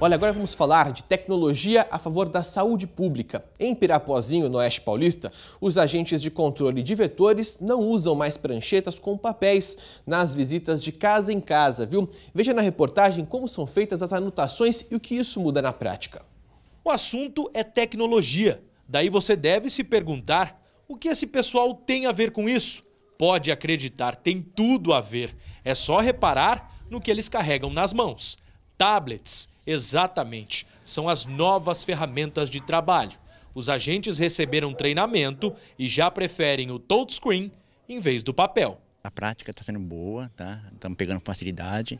Olha, agora vamos falar de tecnologia a favor da saúde pública. Em Pirapozinho, no Oeste Paulista, os agentes de controle de vetores não usam mais pranchetas com papéis nas visitas de casa em casa, viu? Veja na reportagem como são feitas as anotações e o que isso muda na prática. O assunto é tecnologia. Daí você deve se perguntar o que esse pessoal tem a ver com isso. Pode acreditar, tem tudo a ver. É só reparar no que eles carregam nas mãos. Tablets, exatamente, são as novas ferramentas de trabalho. Os agentes receberam treinamento e já preferem o touchscreen em vez do papel. A prática está sendo boa, tá? Estamos pegando facilidade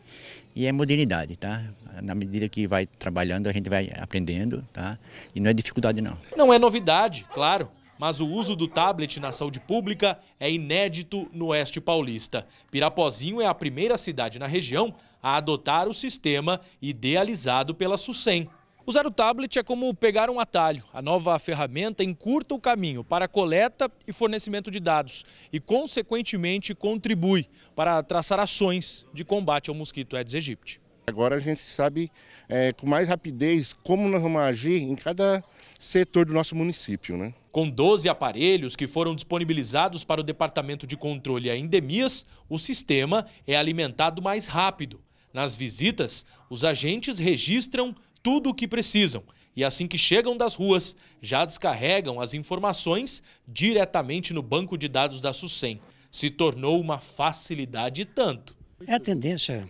e é modernidade, tá? Na medida que vai trabalhando, a gente vai aprendendo, tá? E não é dificuldade não. Não é novidade, claro mas o uso do tablet na saúde pública é inédito no Oeste Paulista. Pirapozinho é a primeira cidade na região a adotar o sistema idealizado pela SUSEM. Usar o tablet é como pegar um atalho. A nova ferramenta encurta o caminho para a coleta e fornecimento de dados e, consequentemente, contribui para traçar ações de combate ao mosquito Aedes aegypti. Agora a gente sabe é, com mais rapidez como nós vamos agir em cada setor do nosso município. Né? Com 12 aparelhos que foram disponibilizados para o Departamento de Controle a Endemias, o sistema é alimentado mais rápido. Nas visitas, os agentes registram tudo o que precisam e assim que chegam das ruas, já descarregam as informações diretamente no banco de dados da SUSEM. Se tornou uma facilidade tanto. É a tendência,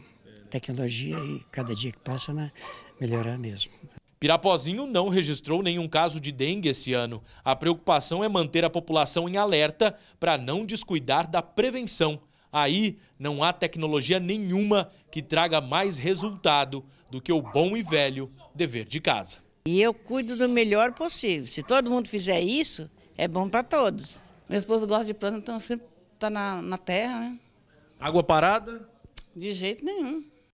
tecnologia e cada dia que passa, né, melhorar mesmo. Pirapozinho não registrou nenhum caso de dengue esse ano. A preocupação é manter a população em alerta para não descuidar da prevenção. Aí não há tecnologia nenhuma que traga mais resultado do que o bom e velho dever de casa. E eu cuido do melhor possível. Se todo mundo fizer isso, é bom para todos. Meu esposo gosta de planta, então sempre está na, na terra, né? Água parada? De jeito nenhum.